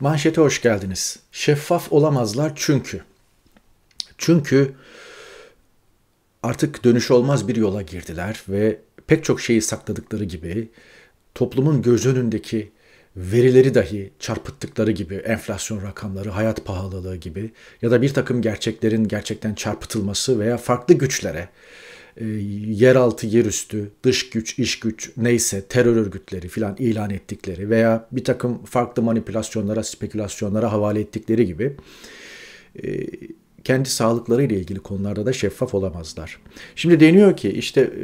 Manşete hoş geldiniz. Şeffaf olamazlar çünkü. Çünkü artık dönüş olmaz bir yola girdiler ve pek çok şeyi sakladıkları gibi toplumun göz önündeki verileri dahi çarpıttıkları gibi enflasyon rakamları, hayat pahalılığı gibi ya da bir takım gerçeklerin gerçekten çarpıtılması veya farklı güçlere e, yeraltı, yerüstü, dış güç, iş güç neyse terör örgütleri filan ilan ettikleri veya bir takım farklı manipülasyonlara, spekülasyonlara havale ettikleri gibi e, kendi sağlıklarıyla ilgili konularda da şeffaf olamazlar. Şimdi deniyor ki işte e,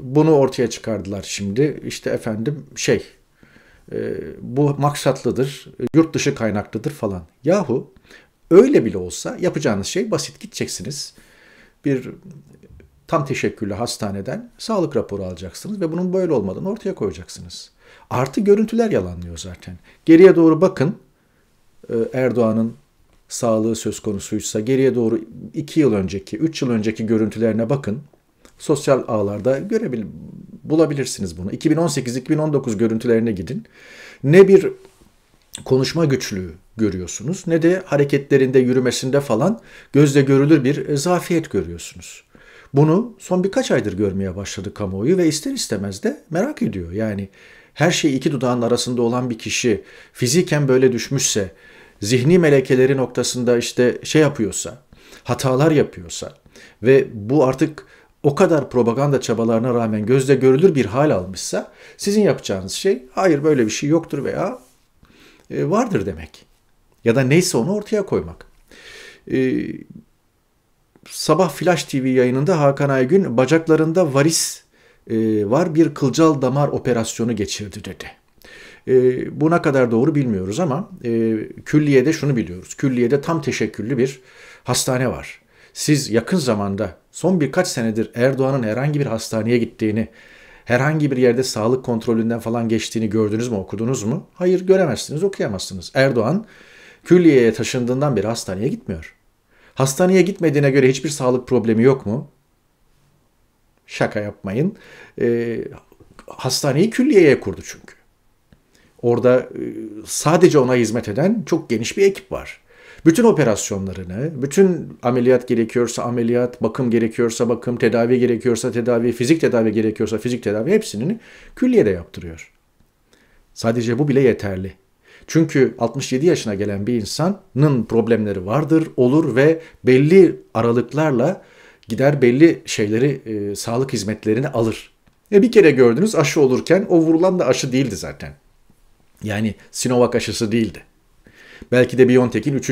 bunu ortaya çıkardılar şimdi işte efendim şey e, bu maksatlıdır, yurt dışı kaynaklıdır falan. Yahu öyle bile olsa yapacağınız şey basit gideceksiniz bir tam teşekküllü hastaneden sağlık raporu alacaksınız ve bunun böyle olmadığını ortaya koyacaksınız. Artı görüntüler yalanlıyor zaten. Geriye doğru bakın e, Erdoğan'ın sağlığı söz konusuysa geriye doğru 2 yıl önceki, 3 yıl önceki görüntülerine bakın. Sosyal ağlarda görebil bulabilirsiniz bunu. 2018-2019 görüntülerine gidin. Ne bir konuşma güçlüğü görüyorsunuz ne de hareketlerinde, yürümesinde falan gözle görülür bir e, zafiyet görüyorsunuz. Bunu son birkaç aydır görmeye başladı kamuoyu ve ister istemez de merak ediyor. Yani her şey iki dudağın arasında olan bir kişi fiziken böyle düşmüşse, zihni melekeleri noktasında işte şey yapıyorsa, hatalar yapıyorsa ve bu artık o kadar propaganda çabalarına rağmen gözde görülür bir hal almışsa sizin yapacağınız şey hayır böyle bir şey yoktur veya e, vardır demek. Ya da neyse onu ortaya koymak. E, sabah Flash TV yayınında Hakan Aygün bacaklarında varis e, var bir kılcal damar operasyonu geçirdi dedi. E, bu ne kadar doğru bilmiyoruz ama e, külliyede şunu biliyoruz. Külliyede tam teşekküllü bir hastane var. Siz yakın zamanda son birkaç senedir Erdoğan'ın herhangi bir hastaneye gittiğini, herhangi bir yerde sağlık kontrolünden falan geçtiğini gördünüz mü, okudunuz mu? Hayır göremezsiniz, okuyamazsınız. Erdoğan külliyeye taşındığından beri hastaneye gitmiyor. Hastaneye gitmediğine göre hiçbir sağlık problemi yok mu? Şaka yapmayın. E, hastaneyi külliyeye kurdu çünkü. Orada e, sadece ona hizmet eden çok geniş bir ekip var. Bütün operasyonlarını, bütün ameliyat gerekiyorsa ameliyat, bakım gerekiyorsa bakım, tedavi gerekiyorsa tedavi, fizik tedavi gerekiyorsa fizik tedavi hepsini külliyede yaptırıyor. Sadece bu bile yeterli. Çünkü 67 yaşına gelen bir insanın problemleri vardır, olur ve belli aralıklarla gider belli şeyleri, e, sağlık hizmetlerini alır. E bir kere gördünüz aşı olurken o vurulan da aşı değildi zaten. Yani Sinovac aşısı değildi. Belki de Biontech'in 3.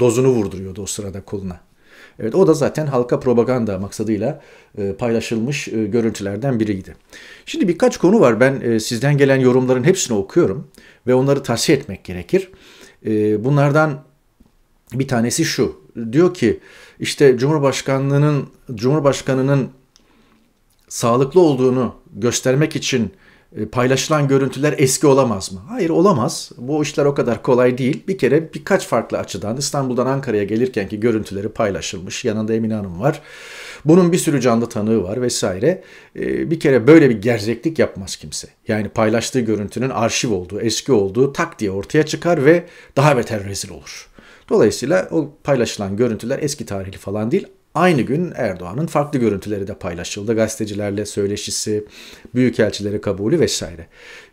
dozunu vurduruyordu o sırada koluna. Evet o da zaten halka propaganda maksadıyla e, paylaşılmış e, görüntülerden biriydi. Şimdi birkaç konu var. Ben e, sizden gelen yorumların hepsini okuyorum ve onları tavsiye etmek gerekir. Bunlardan bir tanesi şu. Diyor ki işte Cumhurbaşkanlığının Cumhurbaşkanının sağlıklı olduğunu göstermek için e, paylaşılan görüntüler eski olamaz mı? Hayır olamaz. Bu işler o kadar kolay değil. Bir kere birkaç farklı açıdan İstanbul'dan Ankara'ya gelirken ki görüntüleri paylaşılmış. Yanında Emine Hanım var. Bunun bir sürü canlı tanığı var vesaire. E, bir kere böyle bir gerçeklik yapmaz kimse. Yani paylaştığı görüntünün arşiv olduğu, eski olduğu tak diye ortaya çıkar ve daha beter rezil olur. Dolayısıyla o paylaşılan görüntüler eski tarihli falan değil Aynı gün Erdoğan'ın farklı görüntüleri de paylaşıldı. Gazetecilerle söyleşisi, büyükelçileri kabulü vesaire.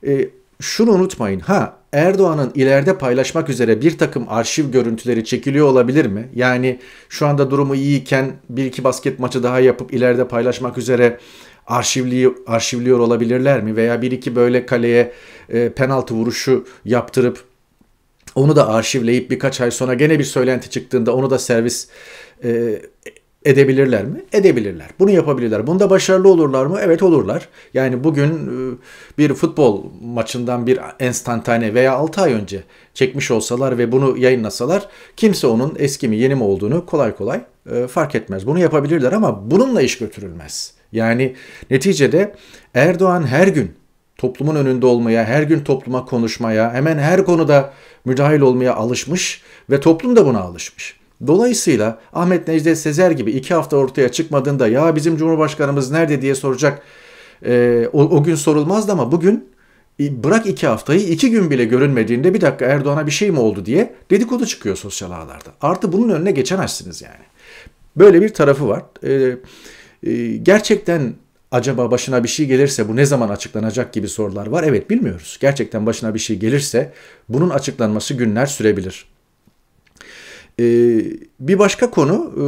E, şunu unutmayın. Ha Erdoğan'ın ileride paylaşmak üzere bir takım arşiv görüntüleri çekiliyor olabilir mi? Yani şu anda durumu iyiyken bir iki basket maçı daha yapıp ileride paylaşmak üzere arşivliyor, arşivliyor olabilirler mi? Veya bir iki böyle kaleye e, penaltı vuruşu yaptırıp onu da arşivleyip birkaç ay sonra gene bir söylenti çıktığında onu da servis e, edebilirler mi? Edebilirler. Bunu yapabilirler. Bunda başarılı olurlar mı? Evet olurlar. Yani bugün e, bir futbol maçından bir enstantane veya 6 ay önce çekmiş olsalar ve bunu yayınlasalar kimse onun eski mi yeni mi olduğunu kolay kolay e, fark etmez. Bunu yapabilirler ama bununla iş götürülmez. Yani neticede Erdoğan her gün toplumun önünde olmaya, her gün topluma konuşmaya, hemen her konuda müdahil olmaya alışmış ve toplum da buna alışmış. Dolayısıyla Ahmet Necdet Sezer gibi iki hafta ortaya çıkmadığında ya bizim Cumhurbaşkanımız nerede diye soracak e, o, o gün sorulmazdı ama bugün bırak iki haftayı iki gün bile görünmediğinde bir dakika Erdoğan'a bir şey mi oldu diye dedikodu çıkıyor sosyal ağlarda. Artı bunun önüne geçemezsiniz yani. Böyle bir tarafı var. E, e, gerçekten acaba başına bir şey gelirse bu ne zaman açıklanacak gibi sorular var. Evet bilmiyoruz. Gerçekten başına bir şey gelirse bunun açıklanması günler sürebilir. E, bir başka konu e,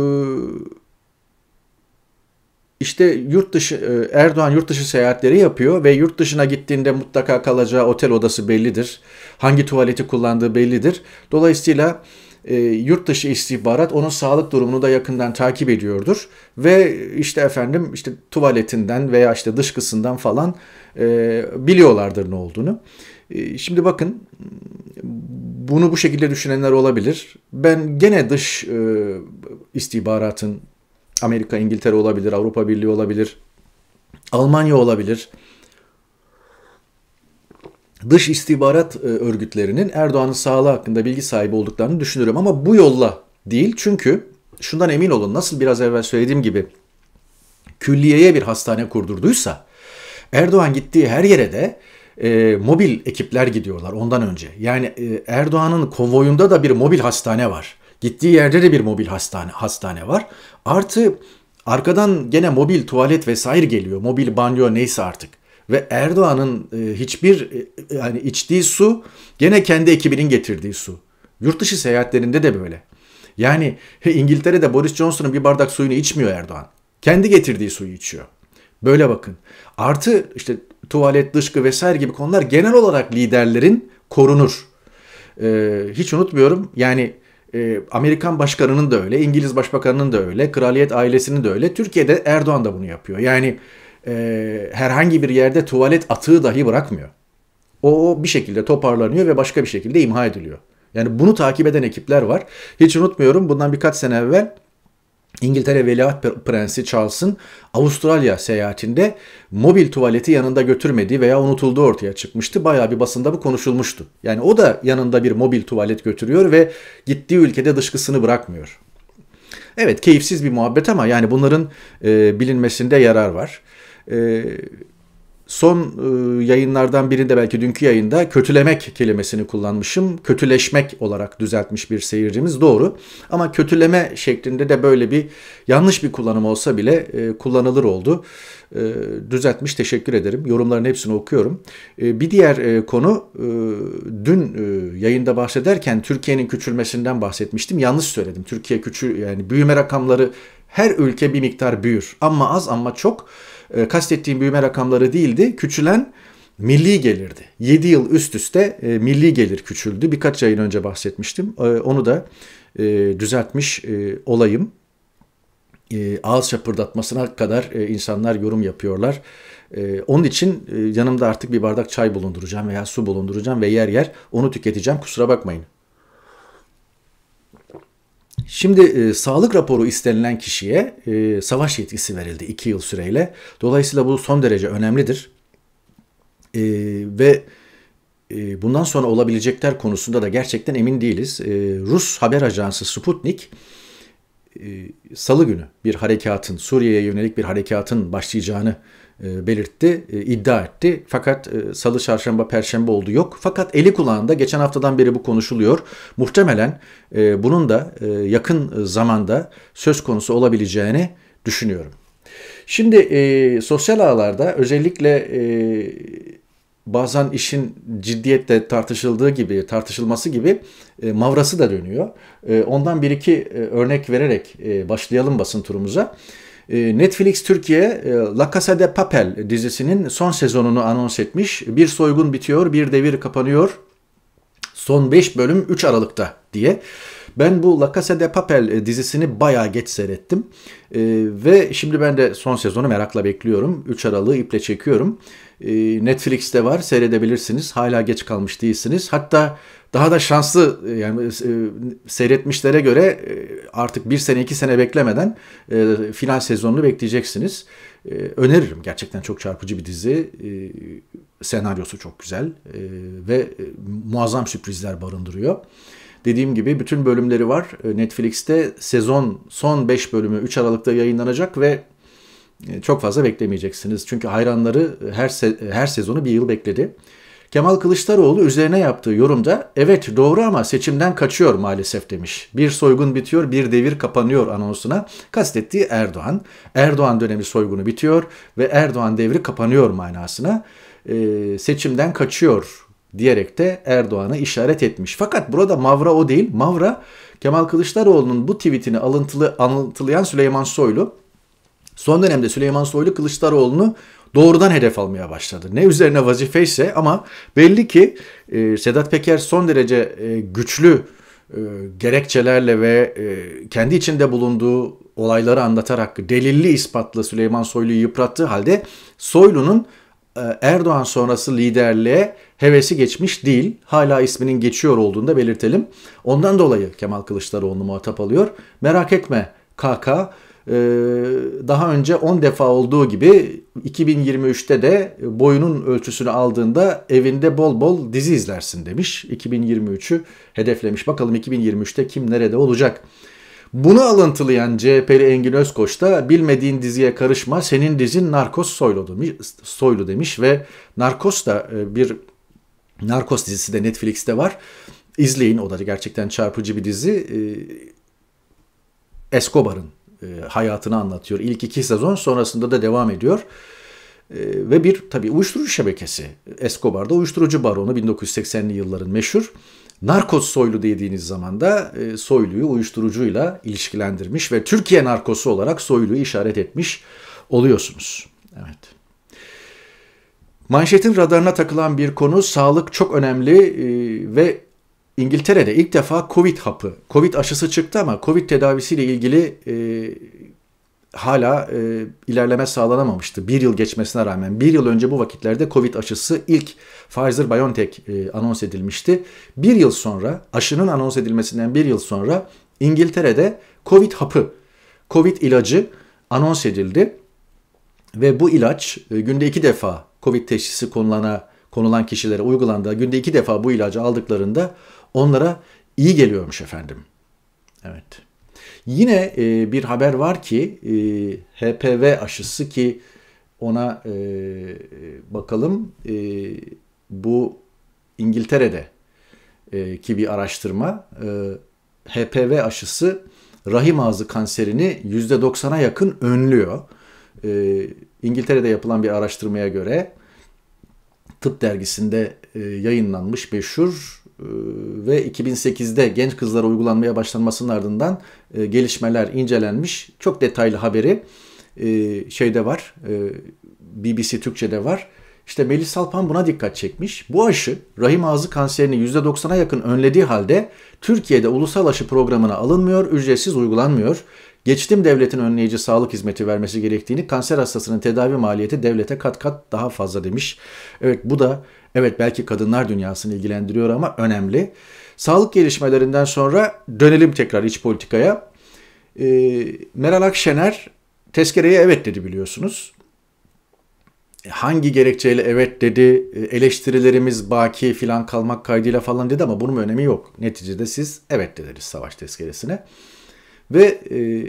işte yurt dışı e, Erdoğan yurt dışı seyahatleri yapıyor ve yurt dışına gittiğinde mutlaka kalacağı otel odası bellidir. Hangi tuvaleti kullandığı bellidir. Dolayısıyla e, yurt dışı istihbarat onun sağlık durumunu da yakından takip ediyordur ve işte efendim işte tuvaletinden veya işte dışkısından falan e, biliyorlardır ne olduğunu. E, şimdi bakın bunu bu şekilde düşünenler olabilir. Ben gene dış e, istihbaratın Amerika, İngiltere olabilir, Avrupa Birliği olabilir, Almanya olabilir. Dış istihbarat e, örgütlerinin Erdoğan'ın sağlığı hakkında bilgi sahibi olduklarını düşünüyorum. ama bu yolla değil çünkü şundan emin olun nasıl biraz evvel söylediğim gibi külliyeye bir hastane kurdurduysa Erdoğan gittiği her yere de e, mobil ekipler gidiyorlar ondan önce. Yani e, Erdoğan'ın konvoyunda da bir mobil hastane var. Gittiği yerde de bir mobil hastane hastane var. Artı arkadan gene mobil tuvalet vesaire geliyor. Mobil banyo neyse artık. Ve Erdoğan'ın e, hiçbir e, e yani içtiği su gene kendi ekibinin getirdiği su. Yurt dışı seyahatlerinde de böyle. Yani İngiltere'de Boris Johnson'ın bir bardak suyunu içmiyor Erdoğan. Kendi getirdiği suyu içiyor. Böyle bakın. Artı işte tuvalet, dışkı vesaire gibi konular genel olarak liderlerin korunur. E, hiç unutmuyorum yani e, Amerikan başkanının da öyle, İngiliz başbakanının da öyle, kraliyet ailesinin de öyle. Türkiye'de Erdoğan da bunu yapıyor. Yani e, herhangi bir yerde tuvalet atığı dahi bırakmıyor. O, o bir şekilde toparlanıyor ve başka bir şekilde imha ediliyor. Yani bunu takip eden ekipler var. Hiç unutmuyorum bundan birkaç sene evvel İngiltere Veliaht Prensi Charles'ın Avustralya seyahatinde mobil tuvaleti yanında götürmediği veya unutulduğu ortaya çıkmıştı. Bayağı bir basında bu konuşulmuştu. Yani o da yanında bir mobil tuvalet götürüyor ve gittiği ülkede dışkısını bırakmıyor. Evet keyifsiz bir muhabbet ama yani bunların e, bilinmesinde yarar var. E, Son e, yayınlardan birinde belki dünkü yayında kötülemek kelimesini kullanmışım. Kötüleşmek olarak düzeltmiş bir seyircimiz doğru. Ama kötüleme şeklinde de böyle bir yanlış bir kullanım olsa bile e, kullanılır oldu. E, düzeltmiş teşekkür ederim. Yorumların hepsini okuyorum. E, bir diğer e, konu e, dün e, yayında bahsederken Türkiye'nin küçülmesinden bahsetmiştim. Yanlış söyledim. Türkiye küçü yani büyüme rakamları her ülke bir miktar büyür. Ama az ama çok. E, kastettiğim büyüme rakamları değildi. Küçülen milli gelirdi. 7 yıl üst üste e, milli gelir küçüldü. Birkaç yayın önce bahsetmiştim. E, onu da düzeltmiş olayım. E, ağız şapırdatmasına kadar insanlar yorum yapıyorlar. onun için yanımda artık bir bardak çay bulunduracağım veya su bulunduracağım ve yer yer onu tüketeceğim. Kusura bakmayın. Şimdi e, sağlık raporu istenilen kişiye e, savaş yetkisi verildi 2 yıl süreyle. Dolayısıyla bu son derece önemlidir. E, ve e, bundan sonra olabilecekler konusunda da gerçekten emin değiliz. E, Rus haber ajansı Sputnik e, salı günü bir harekatın, Suriye'ye yönelik bir harekatın başlayacağını e, belirtti, e, iddia etti. Fakat e, salı, çarşamba, perşembe oldu yok. Fakat eli kulağında geçen haftadan beri bu konuşuluyor. Muhtemelen bunun da yakın zamanda söz konusu olabileceğini düşünüyorum. Şimdi e, sosyal ağlarda özellikle e, bazen işin ciddiyetle tartışıldığı gibi, tartışılması gibi e, mavrası da dönüyor. E, ondan bir iki e, örnek vererek e, başlayalım basın turumuza. Ee, Netflix Türkiye e, La Casa de Papel dizisinin son sezonunu anons etmiş. Bir soygun bitiyor, bir devir kapanıyor. Son 5 bölüm 3 Aralık'ta diye. Ben bu La Casa de Papel e, dizisini bayağı geç seyrettim. Ee, ve şimdi ben de son sezonu merakla bekliyorum. 3 Aralık'ı iple çekiyorum. Ee, Netflix'te var seyredebilirsiniz. Hala geç kalmış değilsiniz. Hatta daha da şanslı e, yani e, seyretmişlere göre e, artık bir sene iki sene beklemeden final sezonunu bekleyeceksiniz. Öneririm gerçekten çok çarpıcı bir dizi. Senaryosu çok güzel ve muazzam sürprizler barındırıyor. Dediğim gibi bütün bölümleri var. Netflix'te sezon son 5 bölümü 3 Aralık'ta yayınlanacak ve çok fazla beklemeyeceksiniz. Çünkü hayranları her se her sezonu bir yıl bekledi. Kemal Kılıçdaroğlu üzerine yaptığı yorumda evet doğru ama seçimden kaçıyor maalesef demiş. Bir soygun bitiyor bir devir kapanıyor anonsuna kastettiği Erdoğan. Erdoğan dönemi soygunu bitiyor ve Erdoğan devri kapanıyor manasına e, seçimden kaçıyor diyerek de Erdoğan'ı işaret etmiş. Fakat burada Mavra o değil. Mavra Kemal Kılıçdaroğlu'nun bu tweetini alıntılı, alıntılayan Süleyman Soylu. Son dönemde Süleyman Soylu Kılıçdaroğlu'nu doğrudan hedef almaya başladı. Ne üzerine vazife ise ama belli ki e, Sedat Peker son derece e, güçlü e, gerekçelerle ve e, kendi içinde bulunduğu olayları anlatarak delilli ispatlı Süleyman Soylu'yu yıprattığı halde Soylu'nun e, Erdoğan sonrası liderliğe hevesi geçmiş değil. Hala isminin geçiyor olduğunu da belirtelim. Ondan dolayı Kemal Kılıçdaroğlu muhatap alıyor. Merak etme KK ee, daha önce 10 defa olduğu gibi 2023'te de boyunun ölçüsünü aldığında evinde bol bol dizi izlersin demiş. 2023'ü hedeflemiş. Bakalım 2023'te kim nerede olacak? Bunu alıntılayan CHP'li Engin Özkoç da bilmediğin diziye karışma senin dizin Narkos soylu demiş, soylu demiş ve Narkos da e, bir Narkos dizisi de Netflix'te var. İzleyin o da gerçekten çarpıcı bir dizi. E, Escobar'ın e, hayatını anlatıyor. İlk iki sezon sonrasında da devam ediyor. E, ve bir tabi uyuşturucu şebekesi. Escobar'da uyuşturucu baronu 1980'li yılların meşhur. Narkos soylu dediğiniz zaman da e, soyluyu uyuşturucuyla ilişkilendirmiş ve Türkiye narkosu olarak soyluyu işaret etmiş oluyorsunuz. Evet. Manşetin radarına takılan bir konu sağlık çok önemli ve İngiltere'de ilk defa Covid hapı, Covid aşısı çıktı ama Covid tedavisiyle ilgili e, hala e, ilerleme sağlanamamıştı. Bir yıl geçmesine rağmen. Bir yıl önce bu vakitlerde Covid aşısı ilk Pfizer-BioNTech e, anons edilmişti. Bir yıl sonra, aşının anons edilmesinden bir yıl sonra İngiltere'de Covid hapı, Covid ilacı anons edildi. Ve bu ilaç e, günde iki defa Covid teşhisi konulana konulan kişilere uygulandığı günde iki defa bu ilacı aldıklarında onlara iyi geliyormuş efendim. Evet. Yine e, bir haber var ki e, HPV aşısı ki ona e, e, bakalım e, bu İngiltere'de e, ki bir araştırma e, HPV aşısı rahim ağzı kanserini %90'a yakın önlüyor. E, İngiltere'de yapılan bir araştırmaya göre tıp dergisinde e, yayınlanmış meşhur ee, ve 2008'de genç kızlara uygulanmaya başlanmasının ardından e, gelişmeler incelenmiş. Çok detaylı haberi e, şeyde var. E, BBC Türkçe'de var. İşte Melis Salpan buna dikkat çekmiş. Bu aşı rahim ağzı kanserini %90'a yakın önlediği halde Türkiye'de ulusal aşı programına alınmıyor, ücretsiz uygulanmıyor. Geçtim devletin önleyici sağlık hizmeti vermesi gerektiğini, kanser hastasının tedavi maliyeti devlete kat kat daha fazla demiş. Evet bu da Evet belki kadınlar dünyasını ilgilendiriyor ama önemli. Sağlık gelişmelerinden sonra dönelim tekrar iç politikaya. E, Meral Akşener tezkereye evet dedi biliyorsunuz. E, hangi gerekçeyle evet dedi, e, eleştirilerimiz baki filan kalmak kaydıyla falan dedi ama bunun önemi yok. Neticede siz evet dediniz savaş tezkeresine. Ve e,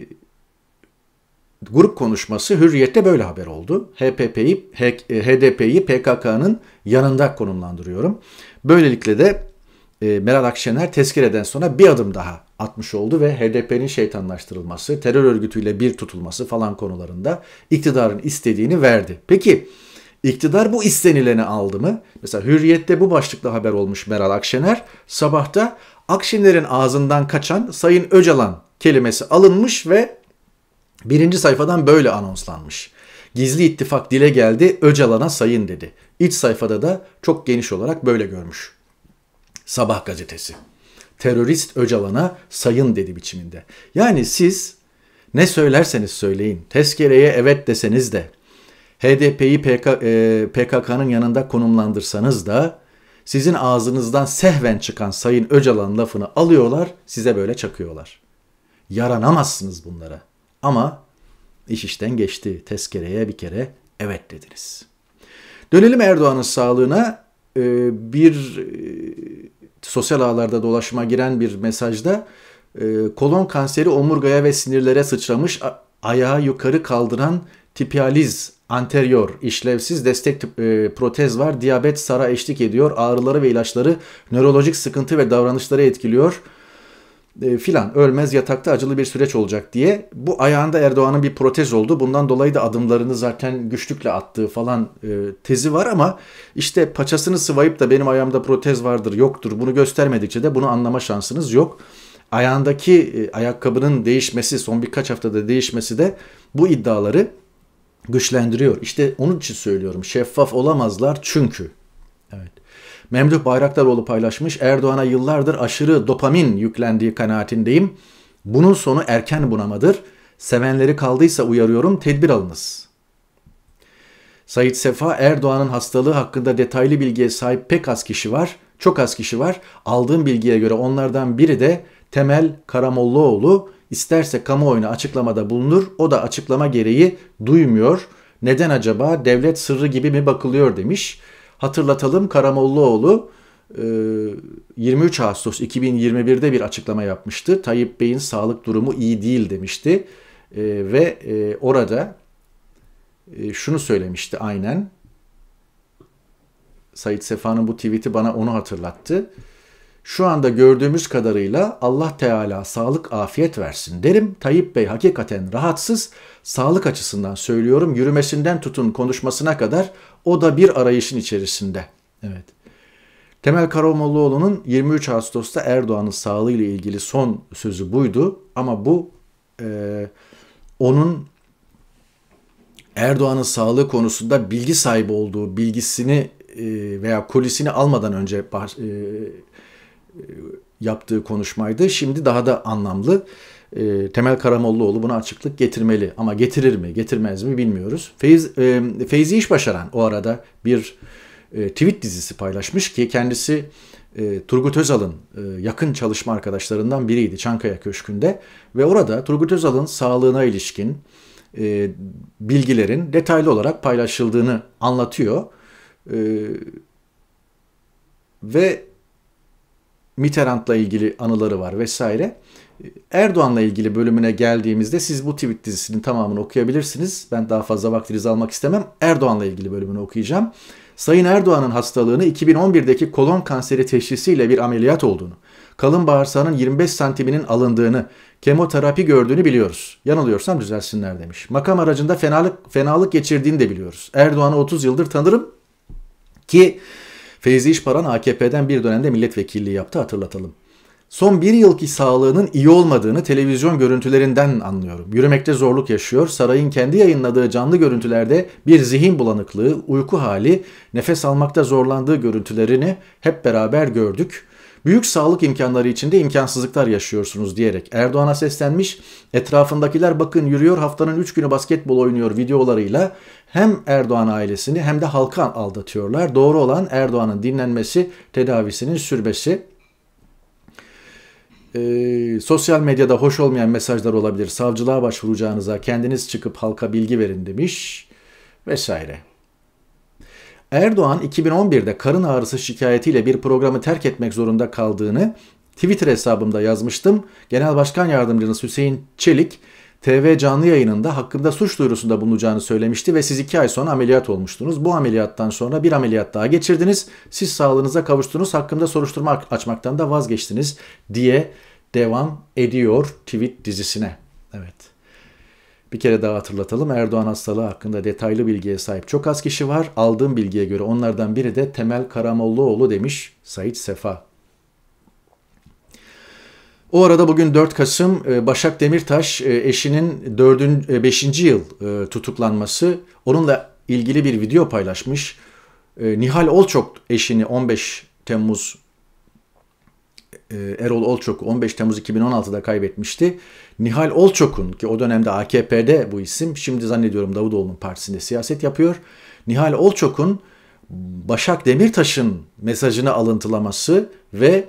grup konuşması Hürriyet'te böyle haber oldu. HPP'yi, HDP'yi e, PKK'nın yanında konumlandırıyorum. Böylelikle de e, Meral Akşener tezkereden sonra bir adım daha atmış oldu ve HDP'nin şeytanlaştırılması, terör örgütüyle bir tutulması falan konularında iktidarın istediğini verdi. Peki iktidar bu istenileni aldı mı? Mesela Hürriyet'te bu başlıkla haber olmuş Meral Akşener. Sabahta Akşener'in ağzından kaçan Sayın Öcalan kelimesi alınmış ve Birinci sayfadan böyle anonslanmış. Gizli ittifak dile geldi, Öcalan'a sayın dedi. İç sayfada da çok geniş olarak böyle görmüş. Sabah gazetesi. Terörist Öcalan'a sayın dedi biçiminde. Yani siz ne söylerseniz söyleyin, tezkereye evet deseniz de, HDP'yi PK, e, PKK'nın yanında konumlandırsanız da, sizin ağzınızdan sehven çıkan Sayın Öcalan lafını alıyorlar, size böyle çakıyorlar. Yaranamazsınız bunlara.'' Ama iş işten geçti. Tezkereye bir kere evet dediniz. Dönelim Erdoğan'ın sağlığına. Ee, bir e, sosyal ağlarda dolaşıma giren bir mesajda e, kolon kanseri omurgaya ve sinirlere sıçramış ayağı yukarı kaldıran tipializ anterior işlevsiz destek e, protez var. Diyabet sara eşlik ediyor. Ağrıları ve ilaçları nörolojik sıkıntı ve davranışları etkiliyor e, filan ölmez yatakta acılı bir süreç olacak diye bu ayağında Erdoğan'ın bir protez oldu. Bundan dolayı da adımlarını zaten güçlükle attığı falan e, tezi var ama işte paçasını sıvayıp da benim ayağımda protez vardır yoktur bunu göstermedikçe de bunu anlama şansınız yok. Ayağındaki e, ayakkabının değişmesi son birkaç haftada değişmesi de bu iddiaları güçlendiriyor. İşte onun için söylüyorum şeffaf olamazlar çünkü Memduh Bayraktaroğlu paylaşmış. Erdoğan'a yıllardır aşırı dopamin yüklendiği kanaatindeyim. Bunun sonu erken bunamadır. Sevenleri kaldıysa uyarıyorum tedbir alınız. Sayit Sefa Erdoğan'ın hastalığı hakkında detaylı bilgiye sahip pek az kişi var. Çok az kişi var. Aldığım bilgiye göre onlardan biri de Temel Karamollaoğlu isterse kamuoyuna açıklamada bulunur. O da açıklama gereği duymuyor. Neden acaba devlet sırrı gibi mi bakılıyor demiş. Hatırlatalım Karamollaoğlu 23 e, Ağustos 2021'de bir açıklama yapmıştı. Tayyip Bey'in sağlık durumu iyi değil demişti. E, ve e, orada şunu söylemişti aynen. Said Sefa'nın bu tweet'i bana onu hatırlattı. Şu anda gördüğümüz kadarıyla Allah Teala sağlık afiyet versin derim. Tayyip Bey hakikaten rahatsız. Sağlık açısından söylüyorum. Yürümesinden tutun konuşmasına kadar o da bir arayışın içerisinde. Evet. Temel Karamollaoğlu'nun 23 Ağustos'ta Erdoğan'ın sağlığı ile ilgili son sözü buydu. Ama bu e, onun Erdoğan'ın sağlığı konusunda bilgi sahibi olduğu bilgisini e, veya kulisini almadan önce baş, e, yaptığı konuşmaydı. Şimdi daha da anlamlı. E, Temel Karamollaoğlu buna açıklık getirmeli ama getirir mi getirmez mi bilmiyoruz. Feyz, e, Feyzi İş Başaran o arada bir e, tweet dizisi paylaşmış ki kendisi e, Turgut Özal'ın e, yakın çalışma arkadaşlarından biriydi Çankaya Köşkü'nde ve orada Turgut Özal'ın sağlığına ilişkin bilgilerin detaylı olarak paylaşıldığını anlatıyor. ve Mitterrand'la ilgili anıları var vesaire. Erdoğan'la ilgili bölümüne geldiğimizde siz bu tweet dizisinin tamamını okuyabilirsiniz. Ben daha fazla vaktinizi almak istemem. Erdoğan'la ilgili bölümünü okuyacağım. Sayın Erdoğan'ın hastalığını 2011'deki kolon kanseri teşhisiyle bir ameliyat olduğunu, kalın bağırsağının 25 santiminin alındığını, kemoterapi gördüğünü biliyoruz. Yanılıyorsam düzelsinler demiş. Makam aracında fenalık, fenalık geçirdiğini de biliyoruz. Erdoğan'ı 30 yıldır tanırım ki Feyzi İşparan AKP'den bir dönemde milletvekilliği yaptı hatırlatalım. Son bir yılki sağlığının iyi olmadığını televizyon görüntülerinden anlıyorum. Yürümekte zorluk yaşıyor. Sarayın kendi yayınladığı canlı görüntülerde bir zihin bulanıklığı, uyku hali, nefes almakta zorlandığı görüntülerini hep beraber gördük. Büyük sağlık imkanları içinde imkansızlıklar yaşıyorsunuz diyerek Erdoğan'a seslenmiş. Etrafındakiler bakın yürüyor haftanın 3 günü basketbol oynuyor videolarıyla hem Erdoğan ailesini hem de halkı aldatıyorlar. Doğru olan Erdoğan'ın dinlenmesi, tedavisinin sürmesi. Ee, sosyal medyada hoş olmayan mesajlar olabilir. Savcılığa başvuracağınıza kendiniz çıkıp halka bilgi verin demiş vesaire. Erdoğan 2011'de karın ağrısı şikayetiyle bir programı terk etmek zorunda kaldığını Twitter hesabımda yazmıştım. Genel Başkan Yardımcınız Hüseyin Çelik TV canlı yayınında hakkında suç duyurusunda bulunacağını söylemişti ve siz iki ay sonra ameliyat olmuştunuz. Bu ameliyattan sonra bir ameliyat daha geçirdiniz. Siz sağlığınıza kavuştunuz. Hakkında soruşturma açmaktan da vazgeçtiniz diye devam ediyor tweet dizisine. Evet. Bir kere daha hatırlatalım. Erdoğan hastalığı hakkında detaylı bilgiye sahip çok az kişi var. Aldığım bilgiye göre onlardan biri de Temel Karamollaoğlu demiş Sait Sefa. O arada bugün 4 Kasım e, Başak Demirtaş e, eşinin 4. 5. E, yıl tutuklanması onunla ilgili bir video paylaşmış. Nihal Olçok eşini 15 Temmuz Erol Olçok 15 Temmuz 2016'da kaybetmişti. Nihal Olçok'un ki o dönemde AKP'de bu isim şimdi zannediyorum Davutoğlu'nun partisinde siyaset yapıyor. Nihal Olçok'un Başak Demirtaş'ın mesajını alıntılaması ve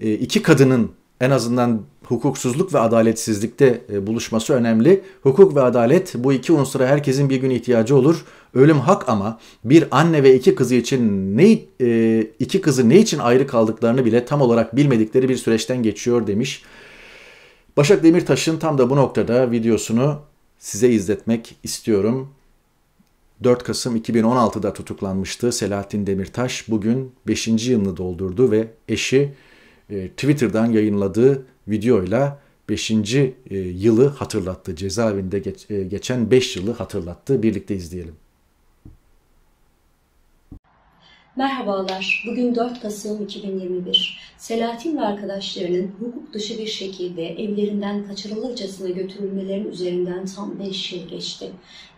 iki kadının en azından hukuksuzluk ve adaletsizlikte e, buluşması önemli. Hukuk ve adalet bu iki unsura herkesin bir gün ihtiyacı olur. Ölüm hak ama bir anne ve iki kızı için ne e, iki kızı ne için ayrı kaldıklarını bile tam olarak bilmedikleri bir süreçten geçiyor demiş. Başak Demirtaş'ın tam da bu noktada videosunu size izletmek istiyorum. 4 Kasım 2016'da tutuklanmıştı Selahattin Demirtaş. Bugün 5. yılını doldurdu ve eşi e, Twitter'dan yayınladığı videoyla 5. E, yılı hatırlattı. Cezaevinde e, geçen 5 yılı hatırlattı. Birlikte izleyelim. Merhabalar, bugün 4 Kasım 2021. Selahattin ve arkadaşlarının hukuk dışı bir şekilde evlerinden kaçırılırcasına götürülmelerin üzerinden tam 5 yıl geçti.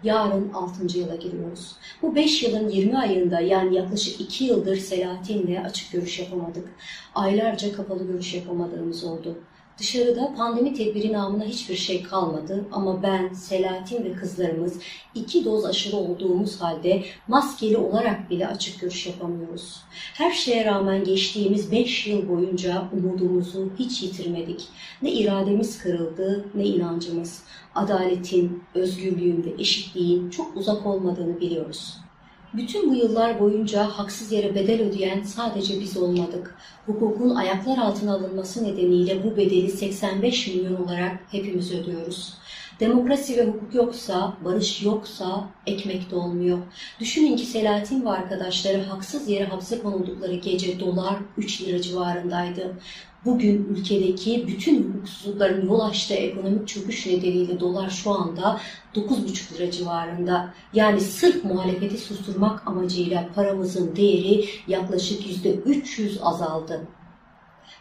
Yarın 6. yıla giriyoruz. Bu 5 yılın 20 ayında yani yaklaşık 2 yıldır Selahattin'le açık görüş yapamadık. Aylarca kapalı görüş yapamadığımız oldu. Dışarıda pandemi tedbiri namına hiçbir şey kalmadı ama ben, Selahattin ve kızlarımız iki doz aşırı olduğumuz halde maskeli olarak bile açık görüş yapamıyoruz. Her şeye rağmen geçtiğimiz beş yıl boyunca umudumuzu hiç yitirmedik. Ne irademiz kırıldı ne inancımız. Adaletin, özgürlüğün ve eşitliğin çok uzak olmadığını biliyoruz. Bütün bu yıllar boyunca haksız yere bedel ödeyen sadece biz olmadık. Hukukun ayaklar altına alınması nedeniyle bu bedeli 85 milyon olarak hepimiz ödüyoruz. Demokrasi ve hukuk yoksa, barış yoksa ekmek de olmuyor. Düşünün ki Selahattin ve arkadaşları haksız yere hapse konuldukları gece dolar 3 lira civarındaydı. Bugün ülkedeki bütün hukuksuzlukların yol açtığı ekonomik çöküş nedeniyle dolar şu anda 9,5 lira civarında. Yani sırf muhalefeti susturmak amacıyla paramızın değeri yaklaşık %300 azaldı.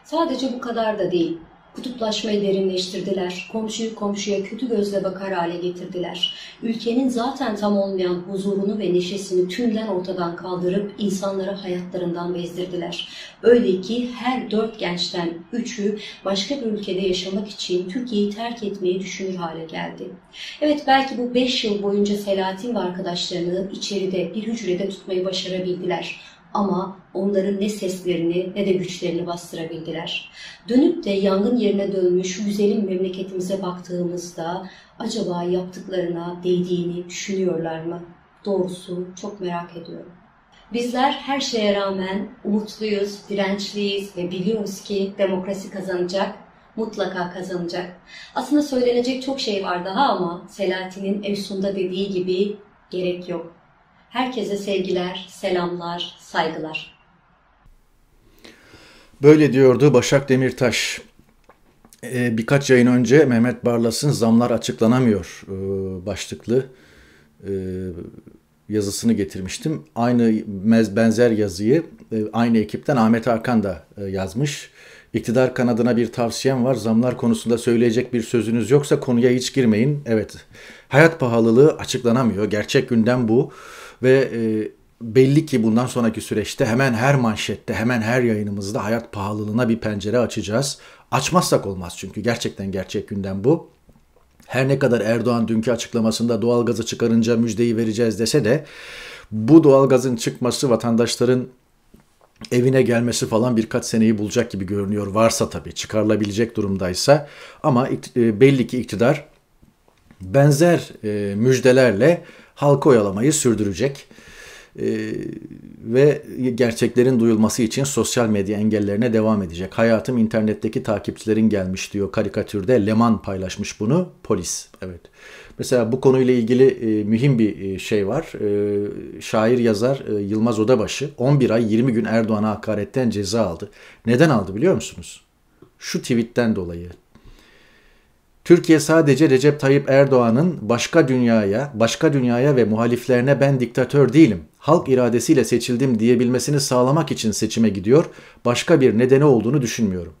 Sadece bu kadar da değil. Kutuplaşmayı derinleştirdiler. Komşuyu komşuya kötü gözle bakar hale getirdiler. Ülkenin zaten tam olmayan huzurunu ve neşesini tümden ortadan kaldırıp insanları hayatlarından bezdirdiler. Öyle ki her dört gençten üçü başka bir ülkede yaşamak için Türkiye'yi terk etmeyi düşünür hale geldi. Evet belki bu beş yıl boyunca Selahattin ve arkadaşlarını içeride bir hücrede tutmayı başarabildiler ama onların ne seslerini ne de güçlerini bastırabildiler. Dönüp de yangın yerine dönmüş güzelim memleketimize baktığımızda acaba yaptıklarına değdiğini düşünüyorlar mı? Doğrusu çok merak ediyorum. Bizler her şeye rağmen umutluyuz, dirençliyiz ve biliyoruz ki demokrasi kazanacak, mutlaka kazanacak. Aslında söylenecek çok şey var daha ama Selahattin'in Efsun'da dediği gibi gerek yok. Herkese sevgiler, selamlar, saygılar. Böyle diyordu Başak Demirtaş. Ee, birkaç yayın önce Mehmet Barlas'ın Zamlar Açıklanamıyor e, başlıklı e, yazısını getirmiştim. Aynı benzer yazıyı e, aynı ekipten Ahmet Hakan da yazmış. İktidar kanadına bir tavsiyem var. Zamlar konusunda söyleyecek bir sözünüz yoksa konuya hiç girmeyin. Evet. Hayat pahalılığı açıklanamıyor. Gerçek gündem bu ve e, belli ki bundan sonraki süreçte hemen her manşette, hemen her yayınımızda hayat pahalılığına bir pencere açacağız. Açmazsak olmaz çünkü gerçekten gerçek gündem bu. Her ne kadar Erdoğan dünkü açıklamasında doğalgazı çıkarınca müjdeyi vereceğiz dese de bu doğalgazın çıkması vatandaşların evine gelmesi falan birkaç seneyi bulacak gibi görünüyor. Varsa tabii çıkarılabilecek durumdaysa ama e, belli ki iktidar benzer e, müjdelerle halkı oyalamayı sürdürecek. Ee, ve gerçeklerin duyulması için sosyal medya engellerine devam edecek. Hayatım internetteki takipçilerin gelmiş diyor karikatürde. Leman paylaşmış bunu. Polis. Evet. Mesela bu konuyla ilgili e, mühim bir e, şey var. E, şair yazar e, Yılmaz Odabaşı 11 ay 20 gün Erdoğan'a hakaretten ceza aldı. Neden aldı biliyor musunuz? Şu tweetten dolayı. Türkiye sadece Recep Tayyip Erdoğan'ın başka dünyaya, başka dünyaya ve muhaliflerine ben diktatör değilim, halk iradesiyle seçildim diyebilmesini sağlamak için seçime gidiyor, başka bir nedeni olduğunu düşünmüyorum.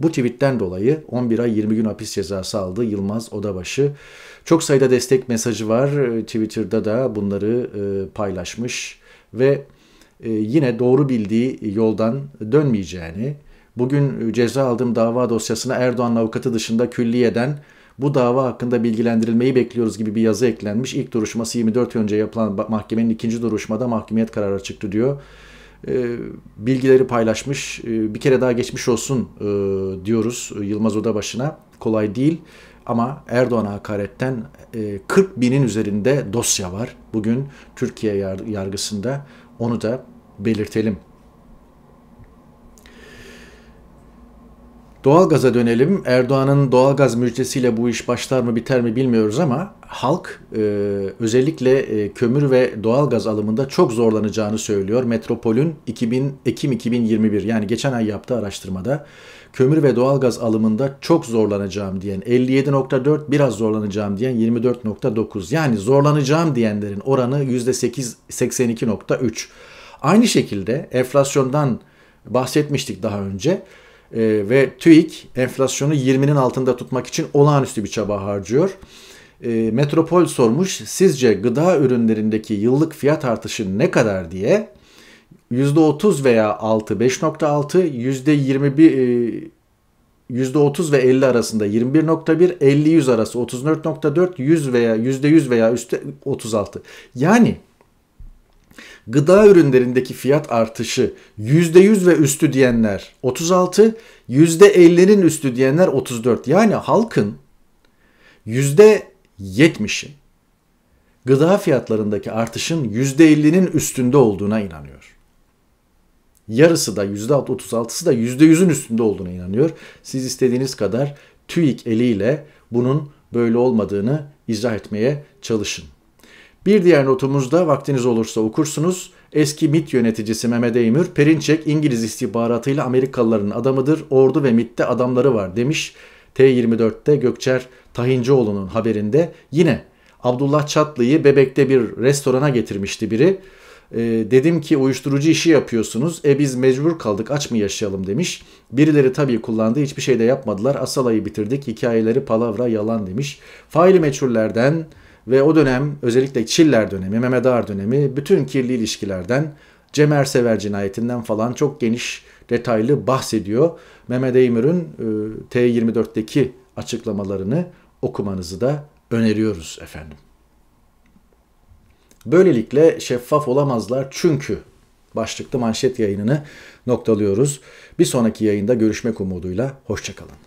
Bu tweetten dolayı 11 ay 20 gün hapis cezası aldı Yılmaz Odabaşı. Çok sayıda destek mesajı var. Ee, Twitter'da da bunları e, paylaşmış ve e, yine doğru bildiği yoldan dönmeyeceğini, bugün e, ceza aldığım dava dosyasına Erdoğan avukatı dışında külliyeden bu dava hakkında bilgilendirilmeyi bekliyoruz gibi bir yazı eklenmiş. İlk duruşması 24 önce yapılan mahkemenin ikinci duruşmada mahkumiyet kararı çıktı diyor. E, bilgileri paylaşmış. E, bir kere daha geçmiş olsun e, diyoruz Yılmaz Oda başına Kolay değil ama Erdoğan'a hakaretten 40 binin üzerinde dosya var. Bugün Türkiye yargısında onu da belirtelim. Doğalgaza dönelim. Erdoğan'ın doğalgaz müjdesiyle bu iş başlar mı biter mi bilmiyoruz ama halk e, özellikle e, kömür ve doğalgaz alımında çok zorlanacağını söylüyor. Metropol'ün 2000, Ekim 2021 yani geçen ay yaptığı araştırmada kömür ve doğalgaz alımında çok zorlanacağım diyen 57.4 biraz zorlanacağım diyen 24.9 yani zorlanacağım diyenlerin oranı %8 82.3. Aynı şekilde enflasyondan bahsetmiştik daha önce e, ve TÜİK enflasyonu 20'nin altında tutmak için olağanüstü bir çaba harcıyor. E, Metropol sormuş sizce gıda ürünlerindeki yıllık fiyat artışı ne kadar diye. %30 veya 6 5.6, %21 %30 ve 50 arasında 21.1, 50-100 arası 34.4, 100 veya %100 veya üstte 36. Yani Gıda ürünlerindeki fiyat artışı %100 ve üstü diyenler 36, %50'nin üstü diyenler 34. Yani halkın %70'i gıda fiyatlarındaki artışın %50'nin üstünde olduğuna inanıyor. Yarısı da %36'sı da %100'ün üstünde olduğuna inanıyor. Siz istediğiniz kadar TÜİK eliyle bunun böyle olmadığını izah etmeye çalışın. Bir diğer notumuzda vaktiniz olursa okursunuz. Eski MIT yöneticisi Mehmet Eymür, Perinçek İngiliz istihbaratıyla Amerikalıların adamıdır, ordu ve MIT'te adamları var demiş. T24'te Gökçer Tahincioğlu'nun haberinde yine Abdullah Çatlı'yı Bebek'te bir restorana getirmişti biri. E, dedim ki uyuşturucu işi yapıyorsunuz. E biz mecbur kaldık aç mı yaşayalım demiş. Birileri tabii kullandı hiçbir şey de yapmadılar. Asalayı bitirdik hikayeleri palavra yalan demiş. Faili meçhullerden ve o dönem özellikle Çiller dönemi, Mehmet Ağar dönemi bütün kirli ilişkilerden Cem Ersever cinayetinden falan çok geniş detaylı bahsediyor. Mehmet Eymür'ün e, T24'teki açıklamalarını okumanızı da öneriyoruz efendim. Böylelikle şeffaf olamazlar çünkü başlıklı manşet yayınını noktalıyoruz. Bir sonraki yayında görüşmek umuduyla hoşçakalın.